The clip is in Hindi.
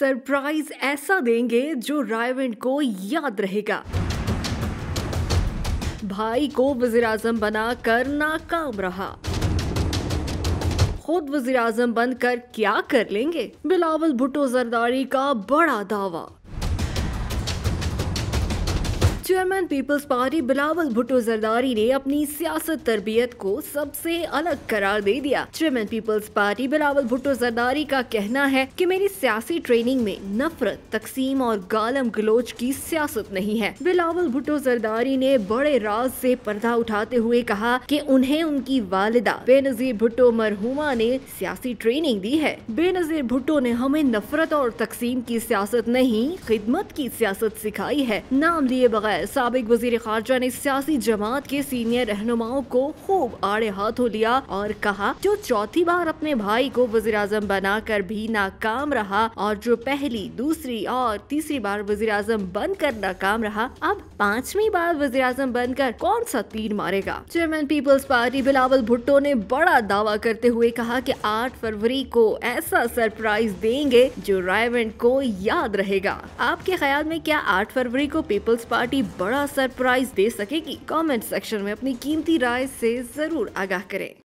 सरप्राइज ऐसा देंगे जो रायविंड को याद रहेगा भाई को वजीर आजम बना कर नाकाम रहा खुद वजीर बन बनकर क्या कर लेंगे बिलावल भुट्टो जरदारी का बड़ा दावा chairman Peoples Party Bilawal Bhutto Zardari ने अपनी सियासत तरबियत को सबसे अलग करार दे दिया chairman Peoples Party Bilawal Bhutto Zardari का कहना है कि मेरी सियासी ट्रेनिंग में नफरत तकसीम और गालम गलोच की सियासत नहीं है बिलावल भुट्टो जरदारी ने बड़े राज से पर्दा उठाते हुए कहा कि उन्हें उनकी वालिदा बेनजीर भुट्टो मरहुमा ने सियासी ट्रेनिंग दी है बेनजीर भुट्टो ने हमें नफरत और तकसीम की सियासत नहीं खिदमत की सियासत सिखाई है नाम लिए बगैर सबक वजीर खारजा ने सियासी जमात के सीनियर रहनुमाओं को खूब आड़े हाथों लिया और कहा जो चौथी बार अपने भाई को वजीर अजम बना कर भी नाकाम रहा और जो पहली दूसरी और तीसरी बार वजीर अजम बन कर नाकाम रहा अब पांचवी बार वजीर अजम बन कर कौन सा तीर मारेगा chairman Peoples Party Bilawal Bhutto ने बड़ा दावा करते हुए कहा की आठ फरवरी को ऐसा सरप्राइज देंगे जो रायवेंट को याद रहेगा आपके ख्याल में क्या आठ फरवरी को पीपल्स पार्टी बड़ा सरप्राइज दे सकेगी कमेंट सेक्शन में अपनी कीमती राय से जरूर आगाह करें